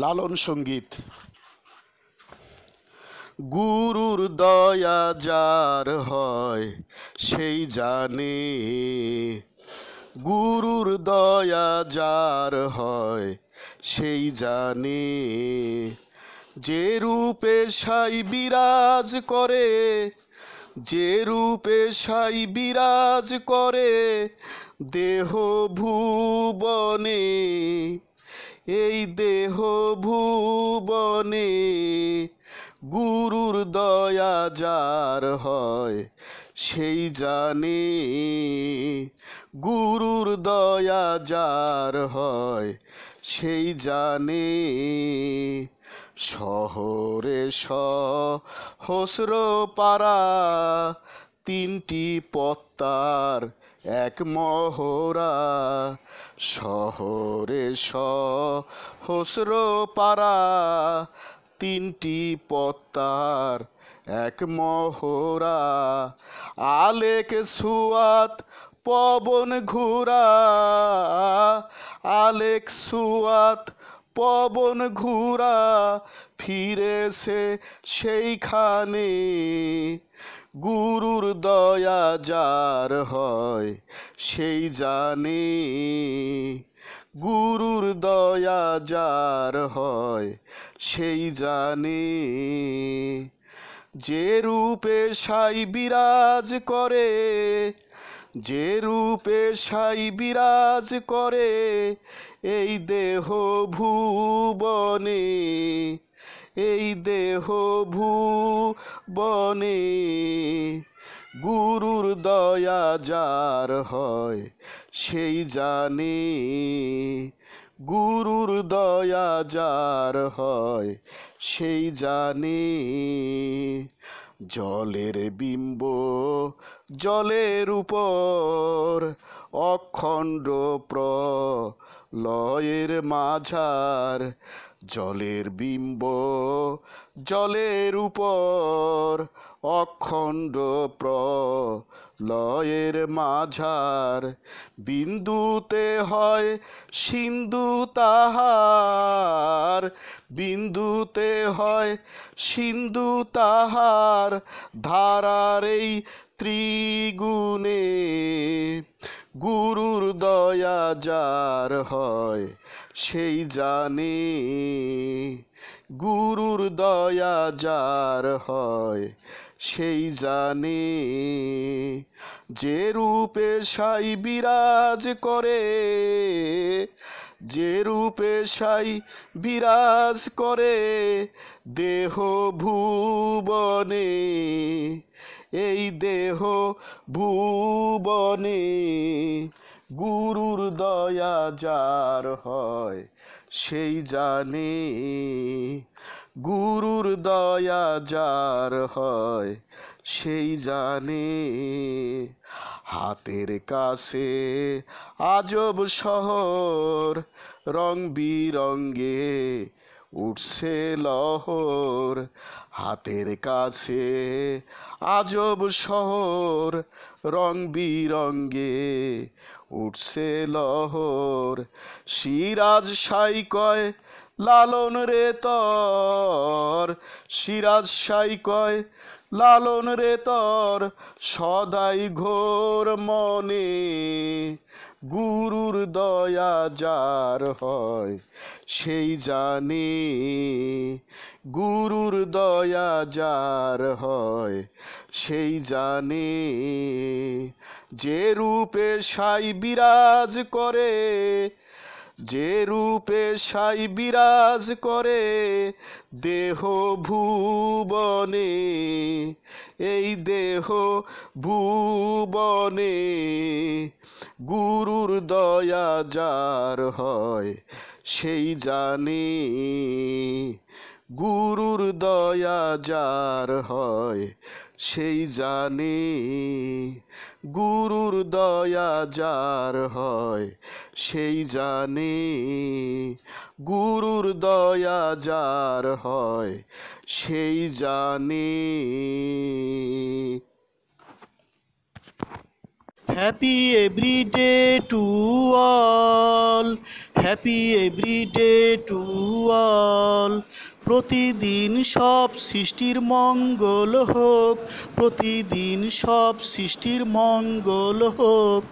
লালন সঙ্গীত গুরুর দয়া যার হয় সেই জানে গুরুর দয়া যার হয় সেই জানে যে রূপে সাই বিরাজ করে যে রূপে সাই বিরাজ করে দেহ ভুবনে এই দেহ ভুবনে গুরুর দয়া যার হয় সেই জানে গুরুর দয়া যার হয় সেই জানে শহরে সহস্র পাড়া তিনটি পত্তার এক মহরা শহরে সহস্র পাড়া তিনটি পত্তার এক মহরা আলেক সুয়াত পবন ঘুরা আলেক সুয়াত পবন ঘুরা ফিরেছে সেইখানে গুরুর দয়া যার হয় সেই জানে গুরুর দয়া যার হয় সেই জানে যে রূপে সাই বিরাজ করে যে রূপে সাই বিরাজ করে এই দেহ ভুবনে এই দেহ ভুবনে গুরুর দয়া যার হয় সেই জানে গুরুর দয়া যার হয় সেই জানে জলের বিম্ব জলের উপর অখণ্ড প্র লয়ের মাঝার জলের বিম্ব জলের উপর অখণ্ড প্র লয়ের মাঝার বিন্দুতে হয় সিন্ধু তাহার বিন্দুতে হয় সিন্ধু তাহার ধারার এই ত্রিগুণে গুরুর দয়া যার হয় সেই জানে গুরুর দয়া যার হয় সেই জানে যে রূপে সাই বিরাজ করে যে রূপে সাই বিরাজ করে দেহ ভুবনে এই দেহ ভুবনে গুরুর দয়া যার হয় সেই জানে গুরুর দয়া যার হয় সেই জানে হাতের কাছে আজব শহর রং বিরঙ্গে উঠছে লহর হাতের কাছে আজব শহর রং বিরঙ্গে উঠছে লহর সিরাজ সাই কয় লালন রে তর সিরাজ সাই কয় লালন রে তর সদাই ঘোর মনে গুরুর দয়া যার হয় সেই জানে গুরুর দয়া যার হয় সেই জানে যে রূপে সাই বিরাজ করে যে রূপে সাই বিরাজ করে দেহ ভুবনে এই দেহ ভুবনে গুরুর দয়া যার হয় সেই জানে গুরুর দয়া যার হয় সেই জানে গুরুর দয়া যার হয় সেই জানে গুরুর দয়া যার হয় সেই জানে happy everyday to all happy everyday to all প্রতিদিন সব সৃষ্টির মঙ্গল হোক প্রতিদিন সব সৃষ্টির মঙ্গল হোক